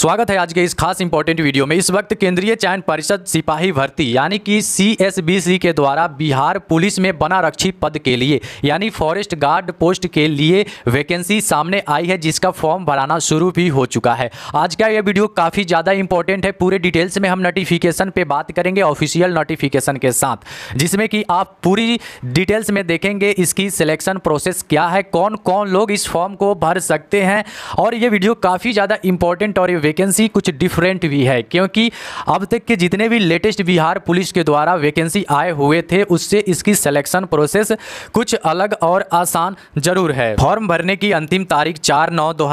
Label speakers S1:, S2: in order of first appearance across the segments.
S1: स्वागत है आज के इस खास इंपॉर्टेंट वीडियो में इस वक्त केंद्रीय चयन परिषद सिपाही भर्ती यानी कि सी के द्वारा बिहार पुलिस में बना रक्षी पद के लिए यानी फॉरेस्ट गार्ड पोस्ट के लिए वैकेंसी सामने आई है जिसका फॉर्म भराना शुरू भी हो चुका है आज का यह वीडियो काफ़ी ज़्यादा इंपॉर्टेंट है पूरे डिटेल्स में हम नोटिफिकेशन पर बात करेंगे ऑफिशियल नोटिफिकेशन के साथ जिसमें कि आप पूरी डिटेल्स में देखेंगे इसकी सिलेक्शन प्रोसेस क्या है कौन कौन लोग इस फॉर्म को भर सकते हैं और ये वीडियो काफ़ी ज़्यादा इंपॉर्टेंट और वैकेंसी कुछ डिफरेंट भी है क्योंकि अब तक के जितने भी लेटेस्ट बिहार पुलिस के द्वारा वैकेंसी आए हुए थे उससे इसकी सिलेक्शन प्रोसेस कुछ अलग और आसान जरूर है फॉर्म भरने की अंतिम तारीख चार नौ दो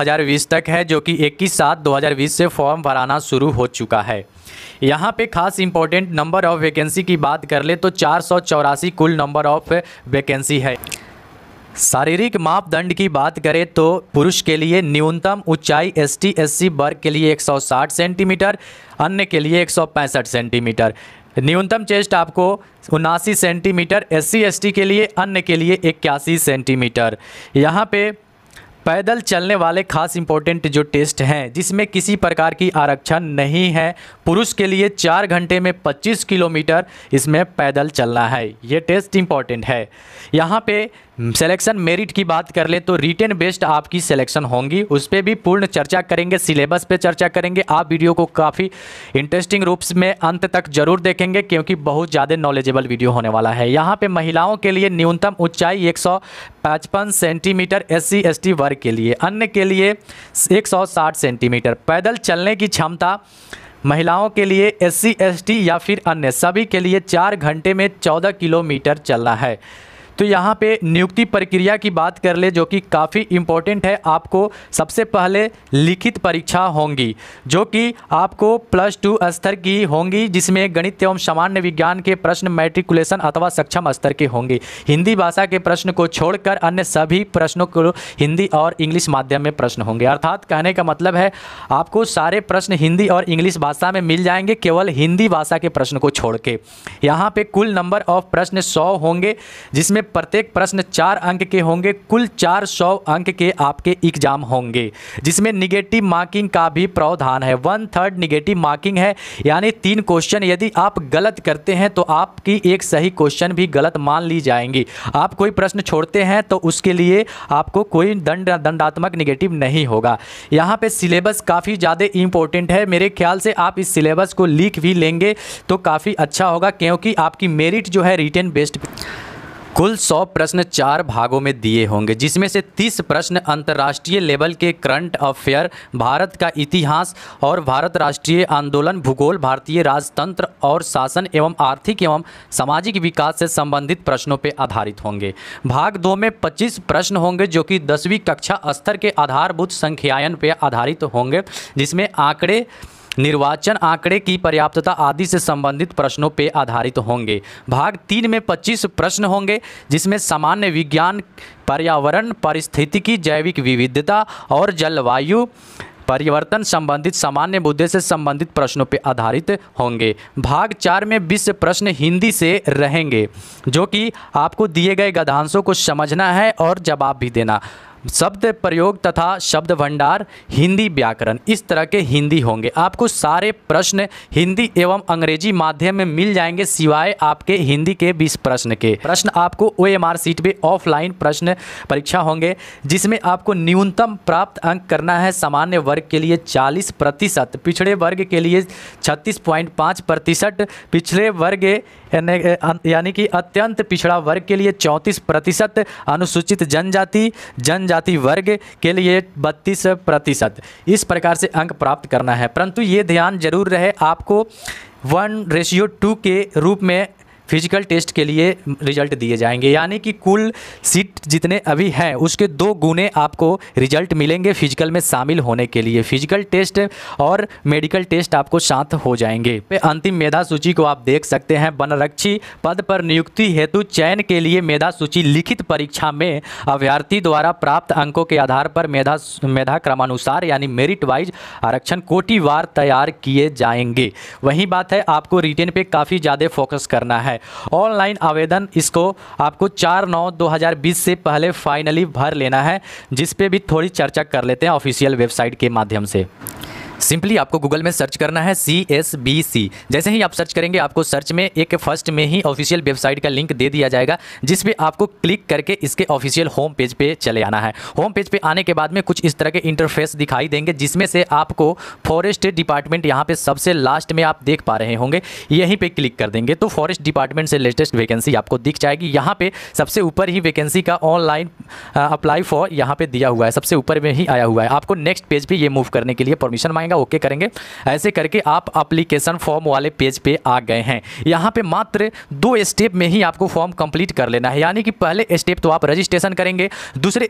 S1: तक है जो कि इक्कीस सात दो से फॉर्म भराना शुरू हो चुका है यहाँ पे खास इंपॉर्टेंट नंबर ऑफ वैकेंसी की बात कर ले तो चार कुल नंबर ऑफ वैकेंसी है शारीरिक मापदंड की बात करें तो पुरुष के लिए न्यूनतम ऊंचाई एस टी एस वर्ग के लिए 160 सेंटीमीटर अन्य के लिए 165 सेंटीमीटर न्यूनतम चेस्ट आपको उनासी सेंटीमीटर एस सी के लिए अन्य के लिए इक्यासी सेंटीमीटर यहाँ पे पैदल चलने वाले खास इंपॉर्टेंट जो टेस्ट हैं जिसमें किसी प्रकार की आरक्षण नहीं है पुरुष के लिए चार घंटे में 25 किलोमीटर इसमें पैदल चलना है ये टेस्ट इंपॉर्टेंट है यहाँ पे सिलेक्शन हम्म, मेरिट की बात कर ले तो रिटेन बेस्ड आपकी सिलेक्शन होंगी उस पर भी पूर्ण चर्चा करेंगे सिलेबस पे चर्चा करेंगे आप वीडियो को काफ़ी इंटरेस्टिंग रूप में अंत तक जरूर देखेंगे क्योंकि बहुत ज़्यादा नॉलेजेबल वीडियो होने वाला है यहाँ पे महिलाओं के लिए न्यूनतम ऊंचाई एक सेंटीमीटर एस सी वर्ग के लिए अन्य के लिए एक सेंटीमीटर पैदल चलने की क्षमता महिलाओं के लिए एस सी या फिर अन्य सभी के लिए चार घंटे में चौदह किलोमीटर चलना है तो यहाँ पे नियुक्ति प्रक्रिया की बात कर ले जो कि काफ़ी इम्पोर्टेंट है आपको सबसे पहले लिखित परीक्षा होंगी जो कि आपको प्लस टू स्तर की होंगी जिसमें गणित एवं सामान्य विज्ञान के प्रश्न मैट्रिकुलेशन अथवा सक्षम स्तर के होंगे हिंदी भाषा के प्रश्न को छोड़कर अन्य सभी प्रश्नों को हिंदी और इंग्लिश माध्यम में प्रश्न होंगे अर्थात कहने का मतलब है आपको सारे प्रश्न हिंदी और इंग्लिश भाषा में मिल जाएंगे केवल हिंदी भाषा के प्रश्न को छोड़ के यहाँ पर कुल नंबर ऑफ प्रश्न सौ होंगे जिसमें प्रत्येक प्रश्न चार अंक के होंगे कुल चार सौ अंक के आपके एग्जाम होंगे जिसमें निगेटिव मार्किंग का भी प्रावधान है वन थर्ड निगेटिव मार्किंग है यानी तीन क्वेश्चन यदि आप गलत करते हैं तो आपकी एक सही क्वेश्चन भी गलत मान ली जाएंगी आप कोई प्रश्न छोड़ते हैं तो उसके लिए आपको कोई दंड दंडात्मक निगेटिव नहीं होगा यहाँ पे सिलेबस काफ़ी ज़्यादा इंपॉर्टेंट है मेरे ख्याल से आप इस सिलेबस को लिख भी लेंगे तो काफ़ी अच्छा होगा क्योंकि आपकी मेरिट जो है रिटर्न बेस्ड कुल 100 प्रश्न चार भागों में दिए होंगे जिसमें से 30 प्रश्न अंतर्राष्ट्रीय लेवल के करंट अफेयर भारत का इतिहास और भारत राष्ट्रीय आंदोलन भूगोल भारतीय राजतंत्र और शासन एवं आर्थिक एवं सामाजिक विकास से संबंधित प्रश्नों पर आधारित होंगे भाग दो में 25 प्रश्न होंगे जो कि दसवीं कक्षा स्तर के आधारभूत संख्यायन पर आधारित होंगे जिसमें आंकड़े निर्वाचन आंकड़े की पर्याप्तता आदि से संबंधित प्रश्नों पर आधारित होंगे भाग तीन में पच्चीस प्रश्न होंगे जिसमें सामान्य विज्ञान पर्यावरण की जैविक विविधता और जलवायु परिवर्तन संबंधित सामान्य मुद्दे से संबंधित प्रश्नों पर आधारित होंगे भाग चार में बीस प्रश्न हिंदी से रहेंगे जो कि आपको दिए गए गधांशों को समझना है और जवाब भी देना शब्द प्रयोग तथा शब्द भंडार हिंदी व्याकरण इस तरह के हिंदी होंगे आपको सारे प्रश्न हिंदी एवं अंग्रेजी माध्यम में मिल जाएंगे सिवाय आपके हिंदी के बीस प्रश्न के प्रश्न आपको ओ एम आर सीट पर ऑफलाइन प्रश्न परीक्षा होंगे जिसमें आपको न्यूनतम प्राप्त अंक करना है सामान्य वर्ग के लिए चालीस प्रतिशत पिछड़े वर्ग के लिए छत्तीस पॉइंट पाँच प्रतिशत पिछड़े वर्ग यानी कि अत्यंत पिछड़ा वर्ग के लिए चौंतीस प्रतिशत अनुसूचित जनजाति जनजाति जाति वर्ग के लिए बत्तीस प्रतिशत इस प्रकार से अंक प्राप्त करना है परंतु ये ध्यान जरूर रहे आपको वन रेशियो टू के रूप में फिजिकल टेस्ट के लिए रिजल्ट दिए जाएंगे यानी कि कुल सीट जितने अभी हैं उसके दो गुने आपको रिजल्ट मिलेंगे फिजिकल में शामिल होने के लिए फिजिकल टेस्ट और मेडिकल टेस्ट आपको साथ हो जाएंगे अंतिम मेधा सूची को आप देख सकते हैं वनरक्षी पद पर नियुक्ति हेतु चयन के लिए मेधा सूची लिखित परीक्षा में अभ्यर्थी द्वारा प्राप्त अंकों के आधार पर मेधा मेधा क्रमानुसार यानी मेरिट वाइज आरक्षण कोटिवार तैयार किए जाएंगे वही बात है आपको रिटेन पे काफ़ी ज़्यादा फोकस करना है है ऑनलाइन आवेदन इसको आपको चार नौ दो हज़ार बीस से पहले फाइनली भर लेना है जिस पे भी थोड़ी चर्चा कर लेते हैं ऑफिशियल वेबसाइट के माध्यम से सिंपली आपको गूगल में सर्च करना है सी एस बी सी जैसे ही आप सर्च करेंगे आपको सर्च में एक फर्स्ट में ही ऑफिशियल वेबसाइट का लिंक दे दिया जाएगा जिस पे आपको क्लिक करके इसके ऑफिशियल होम पेज पे चले आना है होम पेज पे आने के बाद में कुछ इस तरह के इंटरफेस दिखाई देंगे जिसमें से आपको फॉरेस्ट डिपार्टमेंट यहाँ पे सबसे लास्ट में आप देख पा रहे होंगे यहीं पर क्लिक कर देंगे तो फॉरेस्ट डिपार्टमेंट से लेटेस्ट वैकेंसी आपको दिख जाएगी यहाँ पर सबसे ऊपर ही वैकेंसी का ऑनलाइन अप्लाई फॉर यहाँ पर दिया हुआ है सबसे ऊपर में ही आया हुआ है आपको नेक्स्ट पेज पर ये मूव करने के लिए परमिशन मांगेगा ओके करेंगे ऐसे करके आप अप्लीकेशन फॉर्म वाले पेज पे आ गए हैं यहाँ पे मात्र दो स्टेप में ही आपको फॉर्म कंप्लीट कर लेना है यानी कि पहले स्टेप तो आप रजिस्ट्रेशन करेंगे दूसरे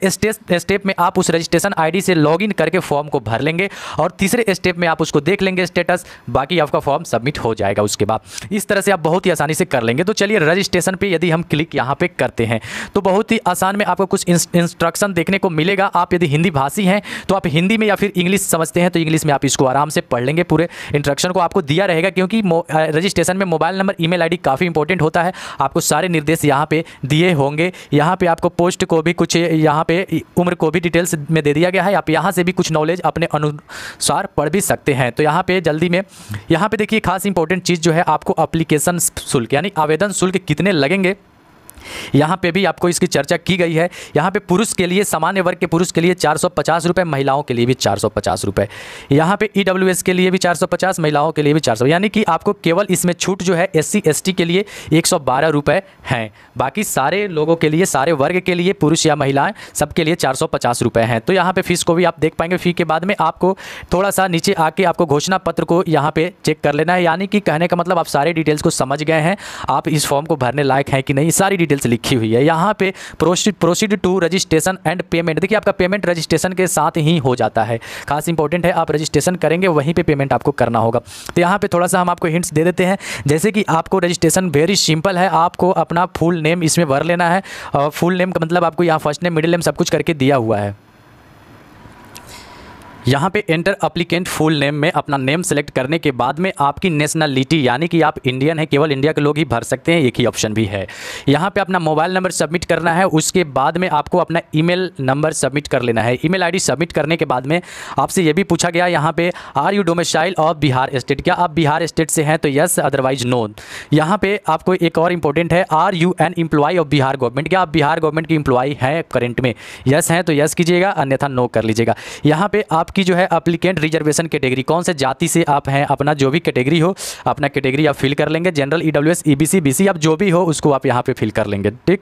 S1: स्टेप में आप उस रजिस्ट्रेशन आईडी से लॉगिन करके फॉर्म को भर लेंगे और तीसरे स्टेप में आप उसको देख लेंगे स्टेटस बाकी आपका फॉर्म सबमिट हो जाएगा उसके बाद इस तरह से आप बहुत ही आसानी से कर लेंगे तो चलिए रजिस्ट्रेशन पर यदि हम क्लिक यहाँ पर करते हैं तो बहुत ही आसान में आपको कुछ इंस्ट्रक्शन देखने को मिलेगा आप यदि हिंदी भाषी हैं तो आप हिंदी में या फिर इंग्लिश समझते हैं तो इंग्लिश में आप इसको उसको आराम से पढ़ लेंगे पूरे इंट्रक्शन को आपको दिया रहेगा क्योंकि रजिस्ट्रेशन में मोबाइल नंबर ईमेल आईडी काफ़ी इंपॉर्टेंट होता है आपको सारे निर्देश यहाँ पे दिए होंगे यहाँ पे आपको पोस्ट को भी कुछ यहाँ पे उम्र को भी डिटेल्स में दे दिया गया है आप यहाँ से भी कुछ नॉलेज अपने अनुसार पढ़ भी सकते हैं तो यहाँ पर जल्दी में यहाँ पर देखिए खास इंपॉर्टेंट चीज़ जो है आपको अप्लीकेशन शुल्क यानी आवेदन शुल्क कितने लगेंगे यहाँ पे भी आपको इसकी चर्चा की गई है यहाँ पे पुरुष के लिए सामान्य वर्ग के पुरुष के लिए चार सौ पचास रुपये महिलाओं के लिए भी चार सौ पचास रुपये यहाँ पे ई डब्ल्यू एस के लिए भी चार सौ पचास महिलाओं के लिए भी चार सौ यानी कि आपको केवल इसमें छूट जो है एस सी एस टी के लिए एक सौ बारह रुपये हैं बाकी सारे लोगों के लिए सारे वर्ग के लिए पुरुष या महिलाएं सबके लिए चार सौ पचास रुपये हैं तो यहाँ पर फीस को भी आप देख पाएंगे फी के बाद में आपको थोड़ा सा नीचे आके आपको घोषणा पत्र को यहाँ पर चेक कर लेना है यानी कि कहने का मतलब आप सारे डिटेल्स को समझ गए हैं आप इस फॉर्म को भरने लायक हैं कि नहीं सारी डिटेल्स डिटेल्स लिखी हुई है यहाँ पे proceed proceed to registration and payment देखिए आपका पेमेंट रजिस्ट्रेशन के साथ ही हो जाता है खास इंपॉर्टेंट है आप रजिस्ट्रेशन करेंगे वहीं पर पे पेमेंट आपको करना होगा तो यहाँ पे थोड़ा सा हम आपको हिंट्स दे देते हैं जैसे कि आपको रजिस्ट्रेशन वेरी सिंपल है आपको अपना फुल नेम इसमें भर लेना है और फुल नेम का मतलब आपको यहाँ फर्स्ट नेम मिडिल नेम सब कुछ करके दिया हुआ है यहाँ पे एंटर अप्लीकेंट फुल नेम में अपना नेम सेलेक्ट करने के बाद में आपकी नेशनलिटी यानी कि आप इंडियन हैं केवल इंडिया के लोग ही भर सकते हैं एक ही ऑप्शन भी है यहाँ पे अपना मोबाइल नंबर सबमिट करना है उसके बाद में आपको अपना ईमेल नंबर सबमिट कर लेना है ईमेल आईडी सबमिट करने के बाद में आपसे ये भी पूछा गया यहाँ पे are you domicile of Bihar state क्या आप बिहार स्टेट से हैं तो यस अदरवाइज नो यहाँ पे आपको एक और इंपॉर्टेंट है are you an employee of Bihar government क्या आप बिहार गवर्नमेंट की इम्प्लॉई हैं करेंट में यस हैं तो यस कीजिएगा अन्यथा नो कर लीजिएगा यहाँ पे आप आपकी जो है अप्लीकेंट रिजर्वेशन कैटेगरी कौन से जाति से आप हैं अपना जो भी कैटेगरी हो अपना कैटेगरी आप फिल कर लेंगे general E W S E B C B C आप जो भी हो उसको आप यहाँ पे फिल कर लेंगे ठीक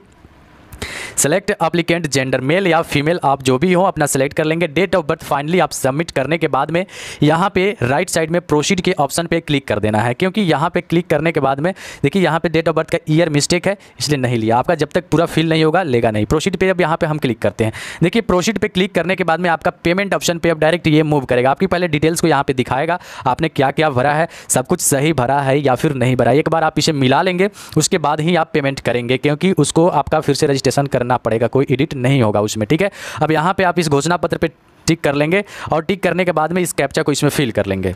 S1: सेलेक्ट अप्लीकेंट जेंडर मेल या फीमेल आप जो भी हो अपना सेलेक्ट कर लेंगे डेट ऑफ बर्थ फाइनली आप सबमिट करने के बाद में यहाँ पे राइट right साइड में प्रोसीड के ऑप्शन पे क्लिक कर देना है क्योंकि यहाँ पे क्लिक करने के बाद में देखिए यहाँ पे डेट ऑफ बर्थ का ईयर मिस्टेक है इसलिए नहीं लिया आपका जब तक पूरा फिल नहीं होगा लेगा नहीं प्रोसीड पे अब यहाँ पर हम क्लिक करते हैं देखिए प्रोसीड पर क्लिक करने के बाद में आपका पेमेंट ऑप्शन पर अब डायरेक्ट ये मूव करेगा आपकी पहले डिटेल्स को यहाँ पर दिखाएगा आपने क्या क्या भरा है सब कुछ सही भरा है या फिर नहीं भरा एक बार आप इसे मिला लेंगे उसके बाद ही आप पेमेंट करेंगे क्योंकि उसको आपका फिर से रजिस्टर रजिस्ट्रेशन करना पड़ेगा कोई एडिट नहीं होगा उसमें ठीक है अब यहाँ पर आप इस घोषणा पत्र पर टिक कर लेंगे और टिक करने के बाद में इस कैप्चा को इसमें फिल कर लेंगे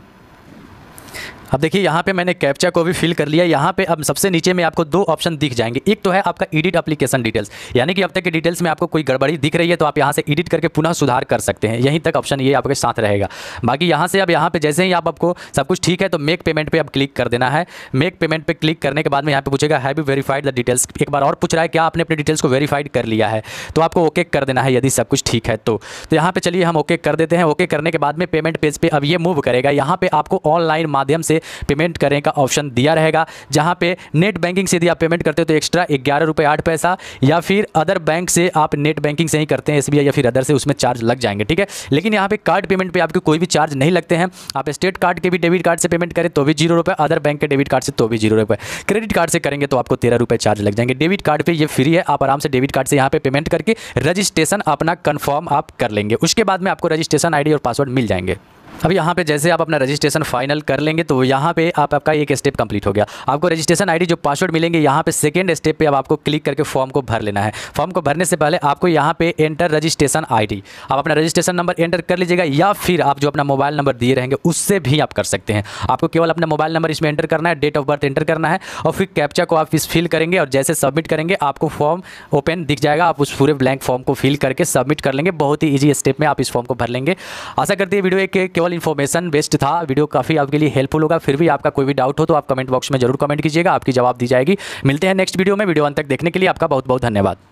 S1: अब देखिए यहाँ पे मैंने कैप्चा को भी फिल कर लिया यहाँ पे अब सबसे नीचे में आपको दो ऑप्शन दिख जाएंगे एक तो है आपका एडिट एप्लीकेशन डिटेल्स यानी कि अब तक की डिटेल्स में आपको कोई गड़बड़ी दिख रही है तो आप यहाँ से एडिट करके पुनः सुधार कर सकते हैं यहीं तक ऑप्शन ये आपके साथ रहेगा बाकी यहाँ से अब यहाँ पे जैसे ही आपको सब कुछ ठीक है तो मेक पेमेंट पर अब क्लिक कर देना है मेक पेमेंट पर क्लिक करने के बाद में यहाँ पे पूछेगा have you verified the details एक बार और पूछ रहा है क्या आपने अपने डिटेल्स को वेरीफाइड कर लिया है तो आपको ओके कर देना है यदि सब कुछ ठीक है तो, तो यहाँ पर चलिए हम ओके कर देते हैं ओके करने के बाद में पेमेंट पेज पर अब ये मूव करेगा यहाँ पर आपको ऑनलाइन माध्यम से पेमेंट करने का ऑप्शन दिया रहेगा जहाँ पे नेट बैंकिंग से यदि आप पेमेंट करते हो तो एक्स्ट्रा ग्यारह रुपये आठ पैसा या फिर अदर बैंक से आप नेट बैंकिंग से ही करते हैं एस या फिर अदर से उसमें चार्ज लग जाएंगे ठीक है लेकिन यहाँ पे कार्ड पेमेंट पे आपके कोई भी चार्ज नहीं लगते हैं आप स्टेट कार्ड के भी डेबिट कार्ड से पेमेंट करें तो भी जीरो रुपये अदर बैंक के डेबिट कार्ड से तो भी जीरो रुपये क्रेडिट कार्ड से करेंगे तो आपको तेरह रुपये चार्ज लग जाएंगे डेबिट कार्ड पर ये फ्री है आप आराम से डेबिट कार्ड से यहाँ पे पेमेंट करके रजिस्ट्रेशन अपना कन्फर्म आप कर लेंगे उसके बाद में आपको रजिस्ट्रेशन आईडी और पासवर्ड मिल जाएंगे अब यहाँ पे जैसे आप अपना रजिस्ट्रेशन फाइनल कर लेंगे तो यहाँ पे आप आपका एक स्टेप कंप्लीट हो गया आपको रजिस्ट्रेशन आईडी जो पासवर्ड मिलेंगे यहाँ पे सेकेंड स्टेप पे अब आपको क्लिक करके फॉर्म को भर लेना है फॉर्म को भरने से पहले आपको यहाँ पे एंटर रजिस्ट्रेशन आईडी आप अपना रजिस्ट्रेशन नंबर एंटर कर लीजिएगा या फिर आप जो अपना मोबाइल नंबर दिए रहेंगे उससे भी आप कर सकते हैं आपको केवल अपना मोबाइल नंबर इसमें एंटर करना है डेट ऑफ बर्थ एंटर करना है और फिर कैप्चा को आप इस फिल करेंगे और जैसे सबमिट करेंगे आपको फॉर्म ओपन दिख जाएगा आप उस पूरे ब्लैंक फॉर्म को फिल करके सबमिट कर लेंगे बहुत ही ईजी स्टेप में आप इस फॉर्म को भर लेंगे आशा करते हैं वीडियो एक केवल ओवरऑल इन्फॉर्मेशन बेस्ट था वीडियो काफ़ी आपके लिए हेल्पफुल होगा फिर भी आपका कोई भी डाउट हो तो आप कमेंट बॉक्स में जरूर कमेंट कीजिएगा आपकी जवाब दी जाएगी मिलते हैं नेक्स्ट वीडियो में वीडियो अंत तक देखने के लिए आपका बहुत बहुत धन्यवाद